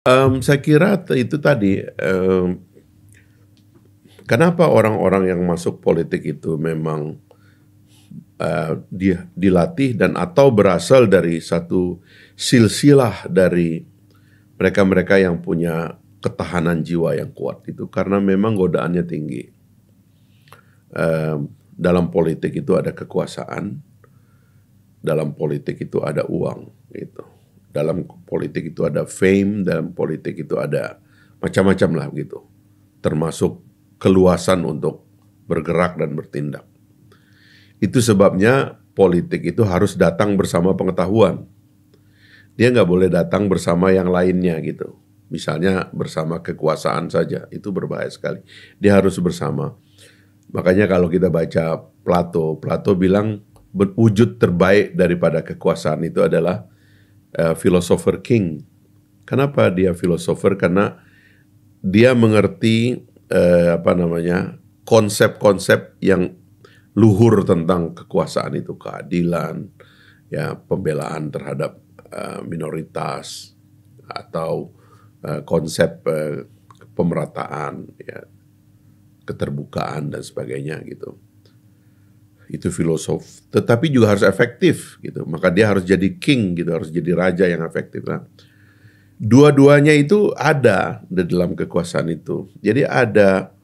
Um, saya kira itu tadi um, kenapa orang-orang yang masuk politik itu memang uh, di, dilatih dan atau berasal dari satu silsilah dari mereka-mereka yang punya ketahanan jiwa yang kuat itu karena memang godaannya tinggi um, dalam politik itu ada kekuasaan dalam politik itu ada uang gitu dalam politik itu ada fame, dalam politik itu ada macam-macam lah gitu. Termasuk keluasan untuk bergerak dan bertindak. Itu sebabnya politik itu harus datang bersama pengetahuan. Dia nggak boleh datang bersama yang lainnya gitu. Misalnya bersama kekuasaan saja, itu berbahaya sekali. Dia harus bersama. Makanya kalau kita baca Plato, Plato bilang wujud terbaik daripada kekuasaan itu adalah uh, philosopher king. Kenapa dia philosopher? Karena dia mengerti uh, apa namanya konsep-konsep yang luhur tentang kekuasaan itu keadilan, ya pembelaan terhadap uh, minoritas atau uh, konsep uh, pemerataan, ya keterbukaan dan sebagainya gitu itu filosof. Tetapi juga harus efektif gitu. Maka dia harus jadi king gitu, harus jadi raja yang efektif. Nah, dua-duanya itu ada di dalam kekuasaan itu. Jadi ada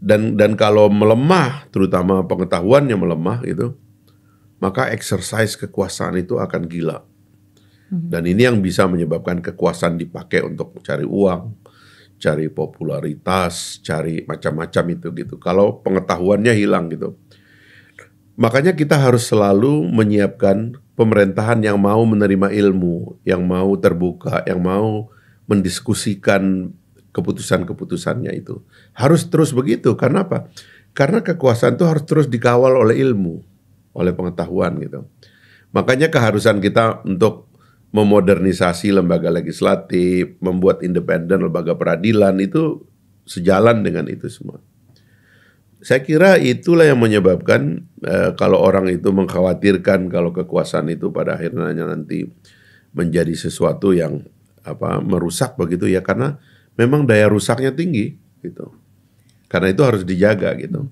dan dan kalau melemah, terutama pengetahuannya melemah gitu, maka exercise kekuasaan itu akan gila. Hmm. Dan ini yang bisa menyebabkan kekuasaan dipakai untuk cari uang, cari popularitas, cari macam-macam itu gitu. Kalau pengetahuannya hilang gitu Makanya kita harus selalu menyiapkan pemerintahan yang mau menerima ilmu, yang mau terbuka, yang mau mendiskusikan keputusan-keputusannya itu. Harus terus begitu. Karena apa? Karena kekuasaan itu harus terus dikawal oleh ilmu, oleh pengetahuan gitu. Makanya keharusan kita untuk memodernisasi lembaga legislatif, membuat independen lembaga peradilan itu sejalan dengan itu semua. Saya kira itulah yang menyebabkan eh, kalau orang itu mengkhawatirkan kalau kekuasaan itu pada akhirnya nanti menjadi sesuatu yang apa merusak begitu ya karena memang daya rusaknya tinggi gitu. Karena itu harus dijaga gitu.